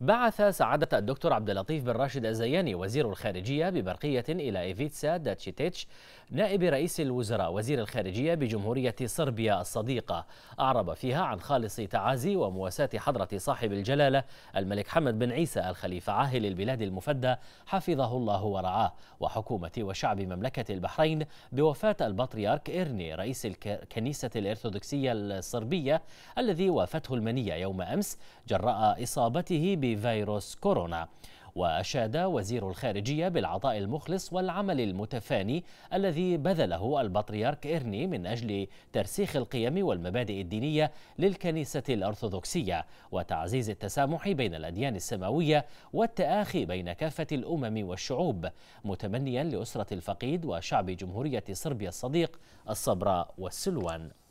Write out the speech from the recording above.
بعث سعادة الدكتور عبد اللطيف بن راشد الزياني وزير الخارجية ببرقية إلى إيفيتسا داتشيتيتش نائب رئيس الوزراء وزير الخارجية بجمهورية صربيا الصديقة أعرب فيها عن خالص تعازي ومواساة حضرة صاحب الجلالة الملك حمد بن عيسى الخليفة عاهل البلاد المفدى حفظه الله ورعاه وحكومة وشعب مملكة البحرين بوفاة البطريرك إرني رئيس الكنيسة الأرثوذكسية الصربية الذي وافته المنية يوم أمس جراء إصابته ب بفيروس كورونا وأشاد وزير الخارجية بالعطاء المخلص والعمل المتفاني الذي بذله البطريرك إرني من أجل ترسيخ القيم والمبادئ الدينية للكنيسة الأرثوذكسية وتعزيز التسامح بين الأديان السماوية والتآخي بين كافة الأمم والشعوب متمنيا لأسرة الفقيد وشعب جمهورية صربيا الصديق الصبر والسلوان